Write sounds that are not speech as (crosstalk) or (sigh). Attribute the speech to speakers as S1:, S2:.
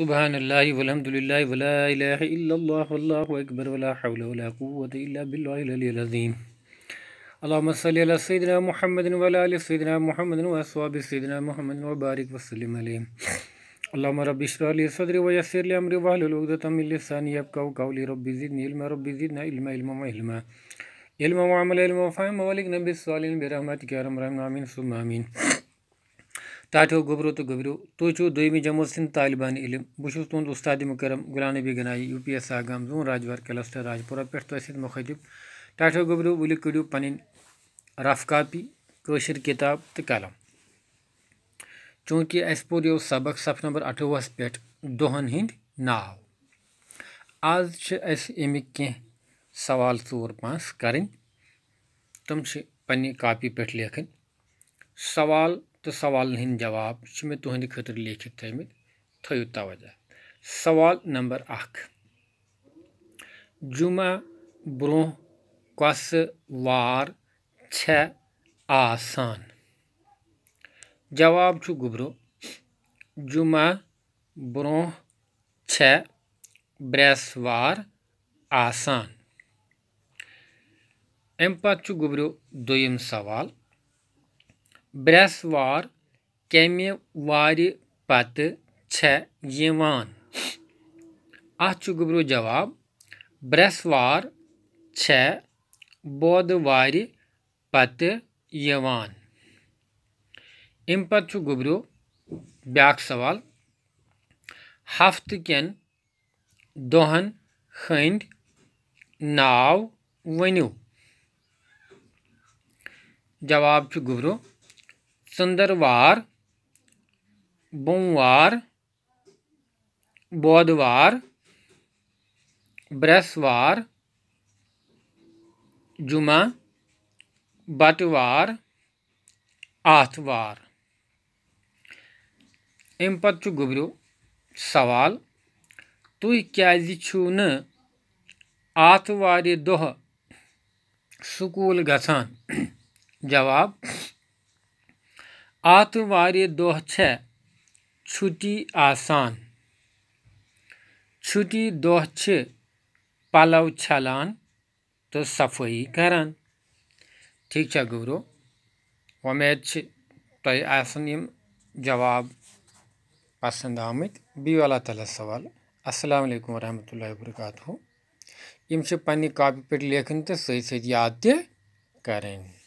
S1: سبحان الله والحمد لله ولا إله إلا الله والله أكبر ولا حول ولا قوة إلا بالله العلي العظيم اللهم صل على سيدنا محمد وعلى آل سيدنا محمد وأصحاب سيدنا محمد وبارك وسلم عليه اللهم رب اشرح لي صدري ويسر لي أمري واحلل عقدة من لساني يفقهوا قولي ربي زدني علما ربي زدنا علما علما علما علما وعمل علما وفهما ولقنا بالصالحين برحمتك يا رب العالمين ثم آمين ٹاٹھیو گوٚبرو تہٕ گوٚبرِو تُہۍ چھِو دوٚیمہِ جمٲژ سٕنٛدۍ طالبان علم بہٕ چھُس تُہُنٛد اُستادِ مُکرم Ghulam Nabi Ganai U P S Sagam zone Rajwar cluster Rajpora پٮ۪ٹھ تۄہہِ سۭتۍ مُخٲطِب ٹاٹو گوبرو ؤلِو کٔڑِو پنٕنۍ رف کاپی کٲشِر کِتاب تہٕ قلم چوٗنٛکہِ اَسہِ پوٚر یہِ سبق صف نمبر اَٹھووُہَس پٮ۪ٹھ دۄہَن ہٕنٛدۍ ناو آز چھِ اَسہِ اَمِکۍ کینٛہہ سوال ژور پانٛژھ کَرٕنۍ تِم چھِ پنٛنہِ کاپی پٮ۪ٹھ لیکھٕنۍ سوال तो सवाल जवाब मे तुंद खुद लिखित थमित थो तवजह सवाल नंबर अख जुमा ब्रो कस वार आसान जवाब गुबरो जुमा ब्रो ब्रेसवार आसान अम पु दोम सवाल برٛٮ۪سوار کمہِ وارِ پتہٕ چھےٚ یِوان اَتھ چھُ گوٚبرو جواب برٛٮ۪سوار چھےٚ بودوارِ پتہٕ یِوان اَمہِ پتہٕ چھُ گوٚبرو بیٛاکھ سوال ہفتہٕ کٮ۪ن دۄہن ہٕنٛدۍ ناو ؤنِو جواب چھُ گوٚبرو सुंदरवार बुमवार बौद्धवार बृहस्वार जुमा बटवार आतवार अम पत् गुबरो सवाल तु क्या आतवार दोह स्कूल गवाब (clears throat) आतवार्य दोह छुट्टी आसान छुट्टी दोह पलव छलान तो सफाई करान ठीक है गुरु उमेद तुम तो जवाब पसंद आमित बी अल्लाह ताली सवाल अस्सलाम वालेकुम वरहमतुल्लाहि वबरकातुहू यम पे कापी पे लेखन तो सत याद करें